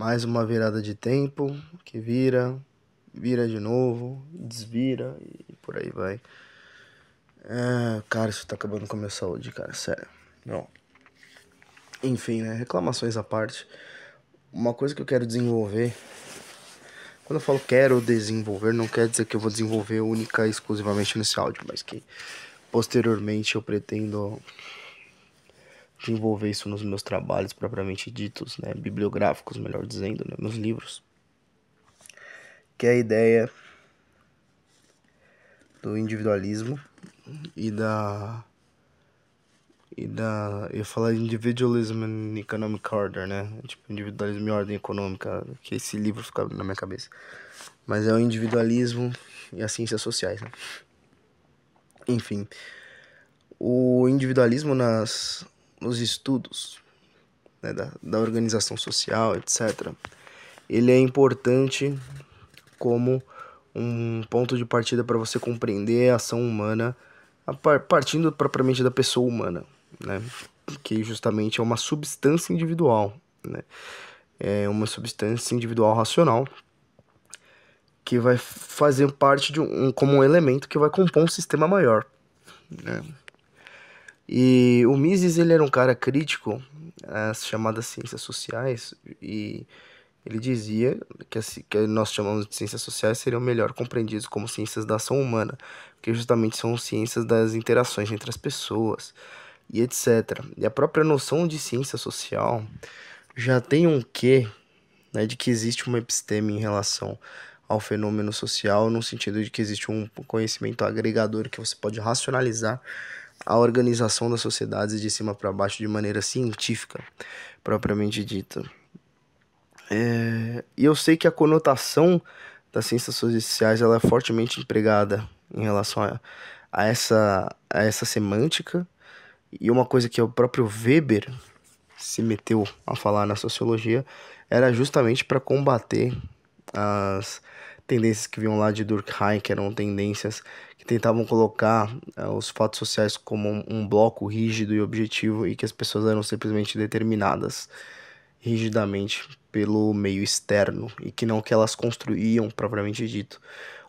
Mais uma virada de tempo que vira, vira de novo, desvira e por aí vai. É, cara, isso tá acabando com a minha saúde, cara, sério. Não. Enfim, né? Reclamações à parte. Uma coisa que eu quero desenvolver. Quando eu falo quero desenvolver, não quer dizer que eu vou desenvolver única e exclusivamente nesse áudio, mas que posteriormente eu pretendo de envolver isso nos meus trabalhos propriamente ditos, né, bibliográficos, melhor dizendo, né, meus livros. Que é a ideia do individualismo e da e da eu falar individualism and economic order, né? Tipo individualismo e ordem econômica, que esse livro fica na minha cabeça. Mas é o individualismo e as ciências sociais, né? Enfim, o individualismo nas nos estudos né, da, da organização social, etc., ele é importante como um ponto de partida para você compreender a ação humana, partindo propriamente da pessoa humana, né? que justamente é uma substância individual, né? é uma substância individual racional que vai fazer parte de um como um elemento que vai compor um sistema maior. Né? E o Mises ele era um cara crítico às chamadas ciências sociais e ele dizia que, as, que nós chamamos de ciências sociais seriam melhor compreendidos como ciências da ação humana, que justamente são ciências das interações entre as pessoas e etc. E a própria noção de ciência social já tem um quê né, de que existe uma episteme em relação ao fenômeno social, no sentido de que existe um conhecimento agregador que você pode racionalizar a organização das sociedades de cima para baixo de maneira científica, propriamente dita. É, e eu sei que a conotação das ciências sociais ela é fortemente empregada em relação a, a, essa, a essa semântica. E uma coisa que o próprio Weber se meteu a falar na sociologia era justamente para combater as tendências que vinham lá de Durkheim, que eram tendências que tentavam colocar uh, os fatos sociais como um, um, bloco rígido e objetivo e que as pessoas eram simplesmente determinadas rigidamente pelo meio externo e que não que elas construíam propriamente dito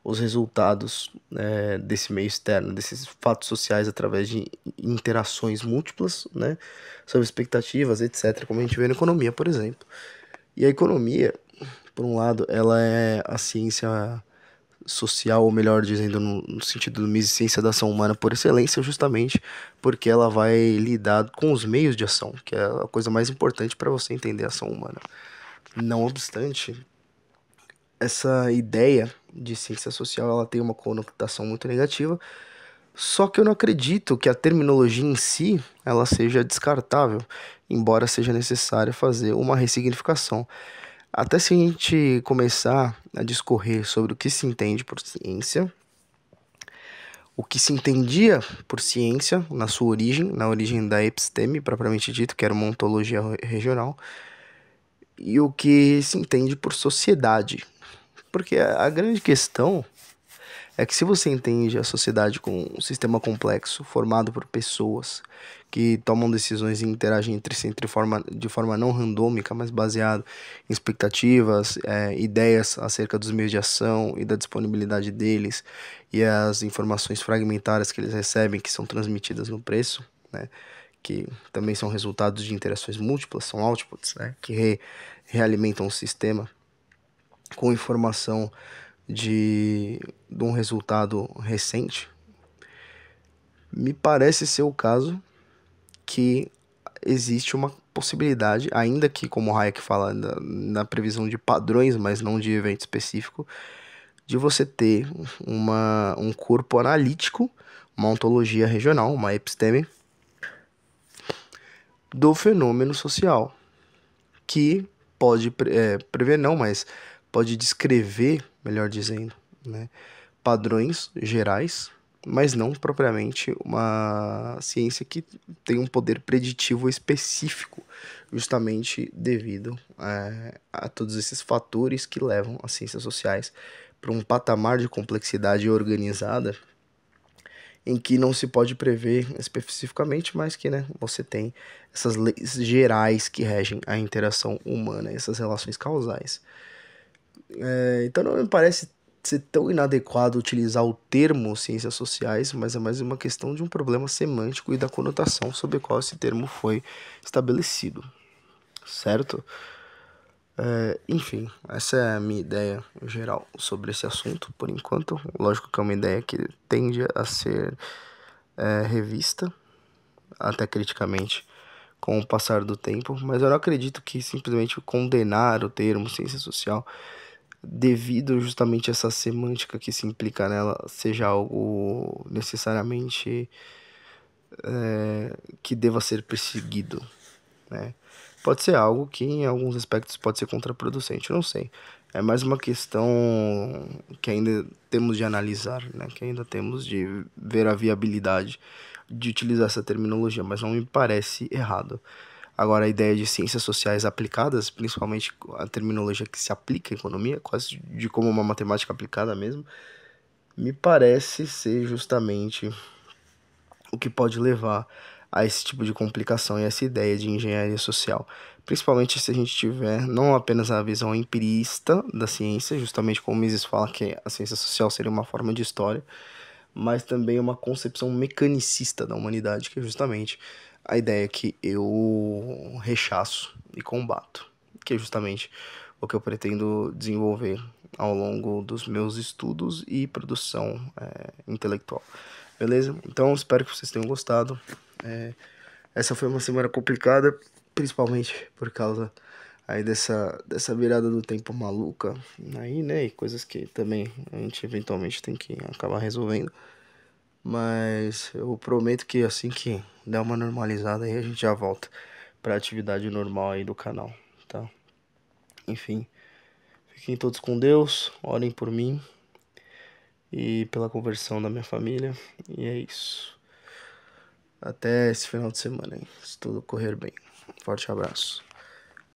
os resultados é, desse meio externo, desses fatos sociais através de interações múltiplas, né, sobre expectativas, etc, como a gente vê na economia, por exemplo. E a economia, por um lado, ela é a ciência social, ou melhor dizendo, no, no sentido Mises, ciência da ação humana por excelência, justamente porque ela vai lidar com os meios de ação, que é a coisa mais importante para você entender a ação humana. Não obstante, essa ideia de ciência social ela tem uma conotação muito negativa, só que eu não acredito que a terminologia em si ela seja descartável, embora seja necessário fazer uma ressignificação. Até se a gente começar a discorrer sobre o que se entende por ciência, o que se entendia por ciência na sua origem, na origem da episteme propriamente dito, que era uma ontologia regional, e o que se entende por sociedade. Porque a grande questão é que se você entende a sociedade como um sistema complexo formado por pessoas que tomam decisões e interagem entre si entre forma, de forma não randômica, mas baseado em expectativas, é, ideias acerca dos meios de ação e da disponibilidade deles e as informações fragmentárias que eles recebem que são transmitidas no preço, né? que também são resultados de interações múltiplas, são outputs, né? que re, realimentam o sistema com informação de, de um resultado recente, me parece ser o caso que existe uma possibilidade, ainda que, como o Hayek fala, na, na, previsão de padrões, mas não de evento específico, de você ter uma, um corpo analítico, uma ontologia regional, uma episteme, do fenômeno social, que pode é, prever, não, mas pode descrever melhor dizendo, né, padrões gerais, mas não propriamente uma ciência que tem um poder preditivo específico, justamente devido é, a todos esses fatores que levam as ciências sociais para um patamar de complexidade organizada em que não se pode prever especificamente, mas que né, você tem essas leis gerais que regem a interação humana, essas relações causais. É, então não me parece ser tão inadequado utilizar o termo ciências sociais, mas é mais uma questão de um problema semântico e da conotação sobre a qual esse termo foi estabelecido, certo? É, enfim, essa é a minha ideia geral sobre esse assunto, por enquanto. Lógico que é uma ideia que tende a ser é, revista, até criticamente, com o passar do tempo, mas eu não acredito que simplesmente condenar o termo ciência social devido justamente a essa semântica que se implica nela, seja algo necessariamente é, que deva ser perseguido, né? Pode ser algo que em alguns aspectos pode ser contraproducente, não sei. É mais uma questão que ainda temos de analisar, né? Que ainda temos de ver a viabilidade de utilizar essa terminologia, mas não me parece errado. Agora, a ideia de ciências sociais aplicadas, principalmente a terminologia que se aplica à economia, quase de como uma matemática aplicada mesmo, me parece ser justamente o que pode levar a esse tipo de complicação e essa ideia de engenharia social. Principalmente se a gente tiver não apenas a visão empirista da ciência, justamente como Mises fala que a ciência social seria uma forma de história, mas também uma concepção mecanicista da humanidade, que é justamente a ideia é que eu rechaço e combato, que é justamente o que eu pretendo desenvolver ao longo dos meus estudos e produção é, intelectual. Beleza? Então, espero que vocês tenham gostado. É, essa foi uma semana complicada, principalmente por causa aí dessa, dessa virada do tempo maluca aí, né? E coisas que também a gente eventualmente tem que acabar resolvendo. Mas eu prometo que assim que der uma normalizada aí, a gente já volta pra atividade normal aí do canal, tá? Enfim, fiquem todos com Deus, orem por mim e pela conversão da minha família. E é isso. Até esse final de semana, hein? se tudo correr bem. Forte abraço.